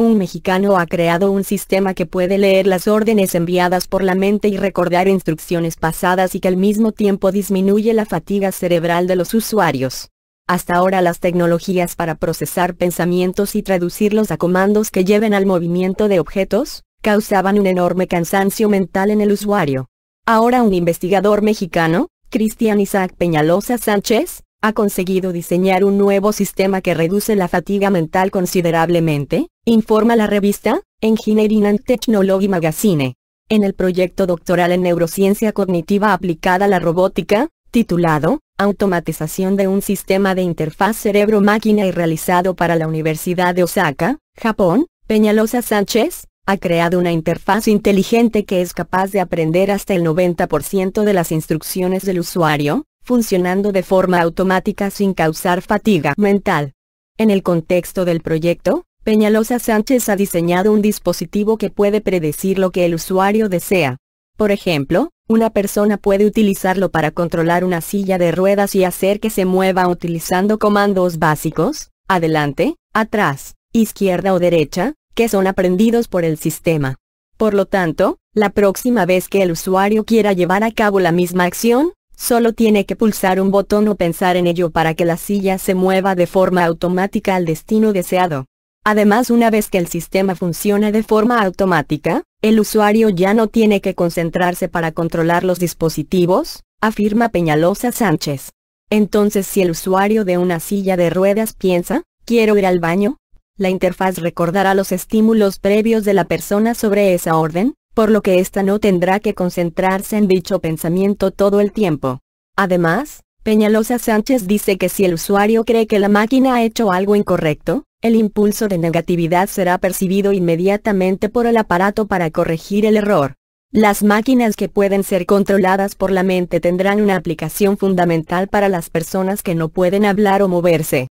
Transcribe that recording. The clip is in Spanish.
Un mexicano ha creado un sistema que puede leer las órdenes enviadas por la mente y recordar instrucciones pasadas y que al mismo tiempo disminuye la fatiga cerebral de los usuarios. Hasta ahora las tecnologías para procesar pensamientos y traducirlos a comandos que lleven al movimiento de objetos, causaban un enorme cansancio mental en el usuario. Ahora un investigador mexicano, Cristian Isaac Peñalosa Sánchez, ha conseguido diseñar un nuevo sistema que reduce la fatiga mental considerablemente, informa la revista, Engineering and Technology Magazine. En el proyecto doctoral en neurociencia cognitiva aplicada a la robótica, titulado, Automatización de un sistema de interfaz cerebro-máquina y realizado para la Universidad de Osaka, Japón, Peñalosa Sánchez, ha creado una interfaz inteligente que es capaz de aprender hasta el 90% de las instrucciones del usuario, funcionando de forma automática sin causar fatiga mental. En el contexto del proyecto, Peñalosa Sánchez ha diseñado un dispositivo que puede predecir lo que el usuario desea. Por ejemplo, una persona puede utilizarlo para controlar una silla de ruedas y hacer que se mueva utilizando comandos básicos, adelante, atrás, izquierda o derecha, que son aprendidos por el sistema. Por lo tanto, la próxima vez que el usuario quiera llevar a cabo la misma acción, Solo tiene que pulsar un botón o pensar en ello para que la silla se mueva de forma automática al destino deseado. Además una vez que el sistema funciona de forma automática, el usuario ya no tiene que concentrarse para controlar los dispositivos, afirma Peñalosa Sánchez. Entonces si el usuario de una silla de ruedas piensa, quiero ir al baño, la interfaz recordará los estímulos previos de la persona sobre esa orden, por lo que ésta no tendrá que concentrarse en dicho pensamiento todo el tiempo. Además, Peñalosa Sánchez dice que si el usuario cree que la máquina ha hecho algo incorrecto, el impulso de negatividad será percibido inmediatamente por el aparato para corregir el error. Las máquinas que pueden ser controladas por la mente tendrán una aplicación fundamental para las personas que no pueden hablar o moverse.